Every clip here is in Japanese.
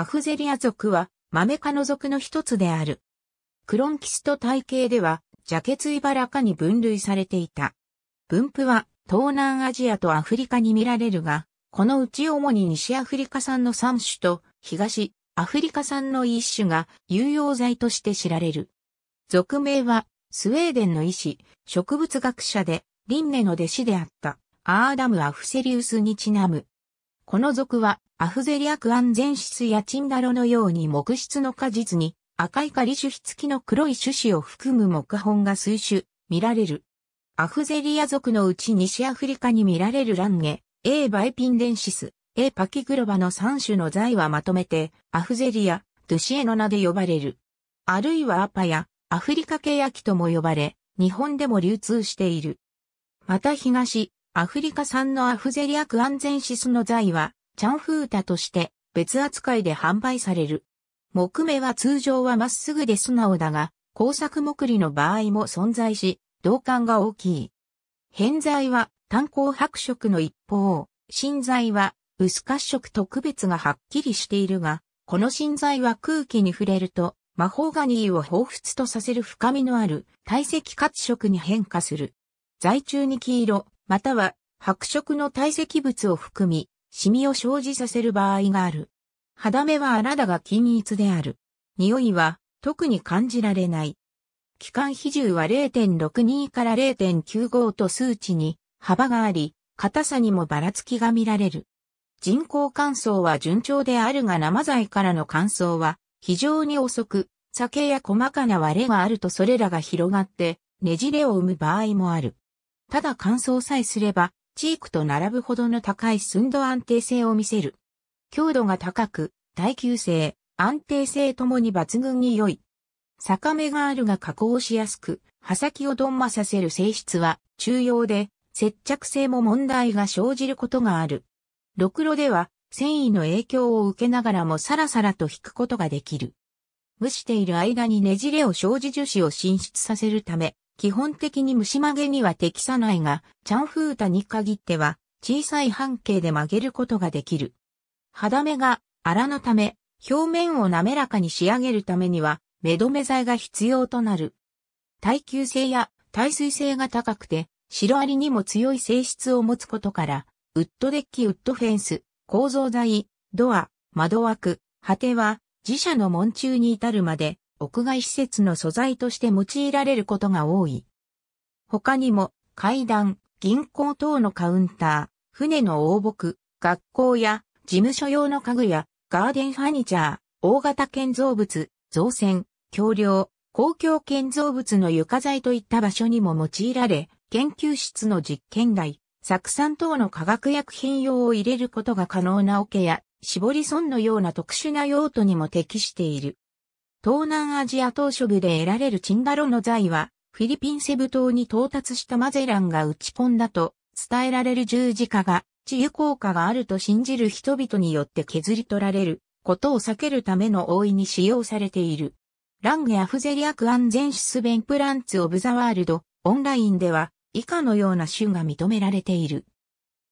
アフゼリア属はマメ科の属の一つである。クロンキスト体系では、ジャケツイバラ科に分類されていた。分布は東南アジアとアフリカに見られるが、このうち主に西アフリカ産の3種と東アフリカ産の1種が有用剤として知られる。俗名はスウェーデンの医師、植物学者でリンネの弟子であったアーダム・アフセリウスにちなむ。この属はアフゼリアクアンゼンシスやチンダロのように木質の果実に赤いカュ種付きの黒い種子を含む木本が数種見られる。アフゼリア属のうち西アフリカに見られるランゲ、A バイピンデンシス、A パキクロバの3種の材はまとめてアフゼリア、ドゥシエの名で呼ばれる。あるいはアパやアフリカケヤキとも呼ばれ、日本でも流通している。また東、アフリカ産のアフゼリアクアンゼンシスの材は、チャンフータとして別扱いで販売される。木目は通常はまっすぐで素直だが、工作木利の場合も存在し、同感が大きい。偏材は炭鉱白色の一方、新材は薄褐色と区別がはっきりしているが、この新材は空気に触れると、マホガニーを彷彿とさせる深みのある体積褐色に変化する。在中に黄色、または白色の堆積物を含み、シミを生じさせる場合がある。肌目は荒だが均一である。匂いは特に感じられない。気管比重は0.62から0.95と数値に幅があり、硬さにもばらつきが見られる。人工乾燥は順調であるが生剤からの乾燥は非常に遅く、酒や細かな割れがあるとそれらが広がってねじれを生む場合もある。ただ乾燥さえすれば、チークと並ぶほどの高い寸度安定性を見せる。強度が高く、耐久性、安定性ともに抜群に良い。坂目があるが加工しやすく、刃先を鈍磨させる性質は重要で、接着性も問題が生じることがある。ろくろでは、繊維の影響を受けながらもサラサラと引くことができる。蒸している間にねじれを生じ樹脂を進出させるため、基本的に虫曲げには適さないが、チャンフータに限っては、小さい半径で曲げることができる。肌目が荒のため、表面を滑らかに仕上げるためには、目止め剤が必要となる。耐久性や耐水性が高くて、シロアリにも強い性質を持つことから、ウッドデッキウッドフェンス、構造材、ドア、窓枠、果ては、自社の門中に至るまで、屋外施設の素材として用いられることが多い。他にも、階段、銀行等のカウンター、船の応募学校や事務所用の家具やガーデンファニチャー、大型建造物、造船、橋梁、公共建造物の床材といった場所にも用いられ、研究室の実験台、酢酸等の化学薬品用を入れることが可能な桶や、絞り損のような特殊な用途にも適している。東南アジア島諸部で得られるチンダロの財は、フィリピンセブ島に到達したマゼランが打ち込んだと伝えられる十字架が、治癒効果があると信じる人々によって削り取られることを避けるための大いに使用されている。ラングやフゼリアクアンゼンシスベンプランツオブザワールド、オンラインでは以下のような種が認められている。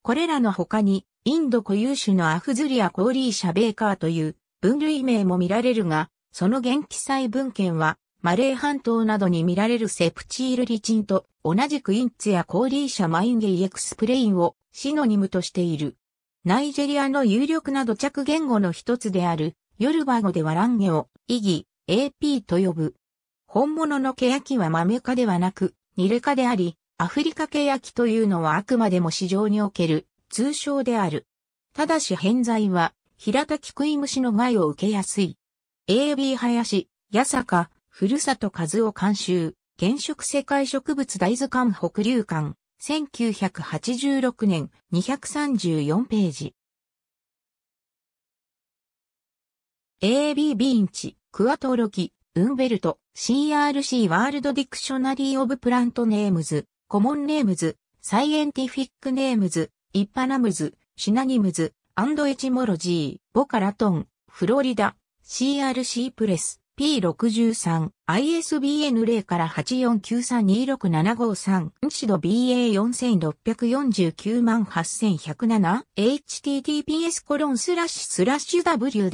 これらの他に、インド固有種のアフズリアコーリーシャベーカーという分類名も見られるが、その元気祭文献は、マレー半島などに見られるセプチールリチンと同じくインツやコーリーシャマインゲイエクスプレインをシノニムとしている。ナイジェリアの有力な土着言語の一つである、ヨルバ語ではランゲを、イギ、AP と呼ぶ。本物のケヤキはマメ科ではなく、ニレ科であり、アフリカケヤキというのはあくまでも市場における通称である。ただし偏在は、平たき食い虫の害を受けやすい。AB 林、八坂、ふるさと和夫監修、原色世界植物大図鑑北流館、1986年234ページ。AB ビンチ、クアトロキ、ウンベルト、CRC ワールドディクショナリーオブプラントネームズ、コモンネームズ、サイエンティフィックネームズ、イッパナムズ、シナニムズ、アンドエチモロジー、ボカラトン、フロリダ、CRC プレス P63 ISBN 0から849326753シド BA46498107 https コロンスラッシュスラッシュ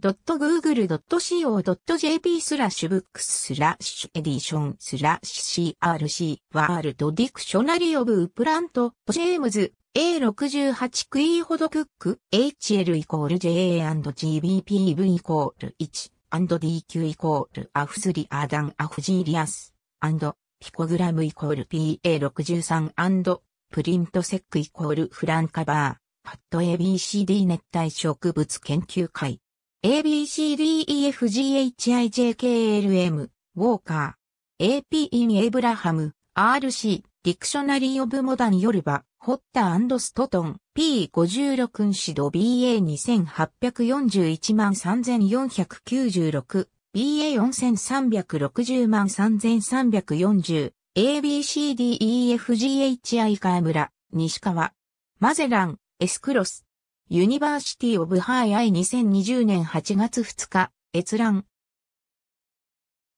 www.google.co.jp スラッシュブックススラッシュエディションスラッシュ CRC ワールドディクショナリオブプラントジェームズ A68 クイーほどクック HL イコール JA&GBPV イコール 1&DQ イコールアフズリアダンアフジーリアスピコグラムイコール PA63& プリントセックイコールフランカバーパット ABCD 熱帯植物研究会 ABCDEFGHIJKLM ウォーカー AP in エブラハム RC ディクショナリーオブモダンヨルバホッタストトン P56 君指導 BA2841 万3496 BA4360 万3340 ABCDEFGHI 川村西川マゼランエスクロスユニバーシティオブハイアイ2020年8月2日閲覧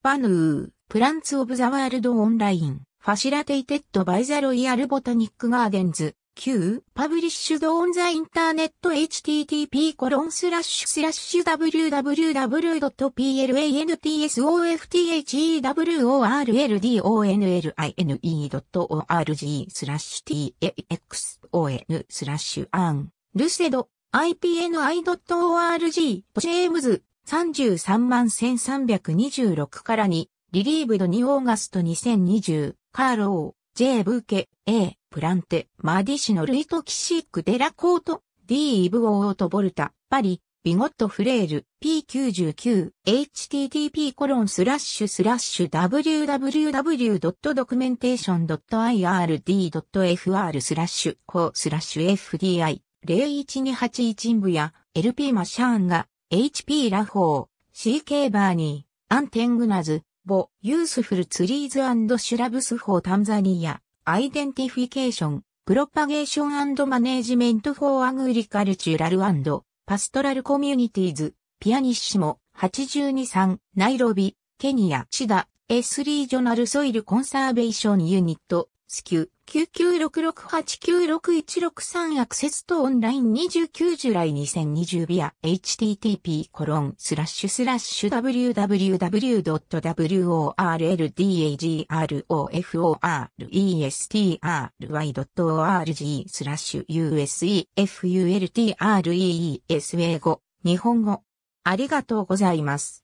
パヌープランツオブザワールドオンラインファシラテイテッドバイザロイヤルボタニックガーデンズ、Q、パブリッシュドオンザインターネット http コロンスラッシュスラッシュ www.plantsoftworldonline.org h e スラッシュ taxon スラッシュアン、ルセド、ipni.org、ジェームズ、33万1326から2、リリーブド2オーガスト2020。カーロー、ジェーブーケ、エー、プランテ、マディシノルイトキシックデラコート、デ D イブオートボルタ、パリ、ビゴットフレール、P99、http コロンスラッシュスラッシュ www.documentation.ird.fr スラッシュ、コスラッシュ FDI、01281インブや、LP マシャーンが、HP ラフォー、CK バーニー、アンテングナズ、ボ・ユースフル・ツリーズ・アンド・シュラブス・フォー・タンザニア、アイデンティフィケーション、プロパゲーション・アンド・マネージメント・フォー・アグリカルチュラル・アンド、パストラル・コミュニティーズ、ピアニッシモ、823、ナイロビ、ケニア、チダ、エス・リージョナル・ソイル・コンサーベーション・ユニット、スキュ9966896163アクセスとオンライン29ジュライ2020ビア http コロンスラッシュスラッシュ w w w w o r l d a g r o f o r e s t r y o r g スラッシュ usefultrees 英語日本語ありがとうございます。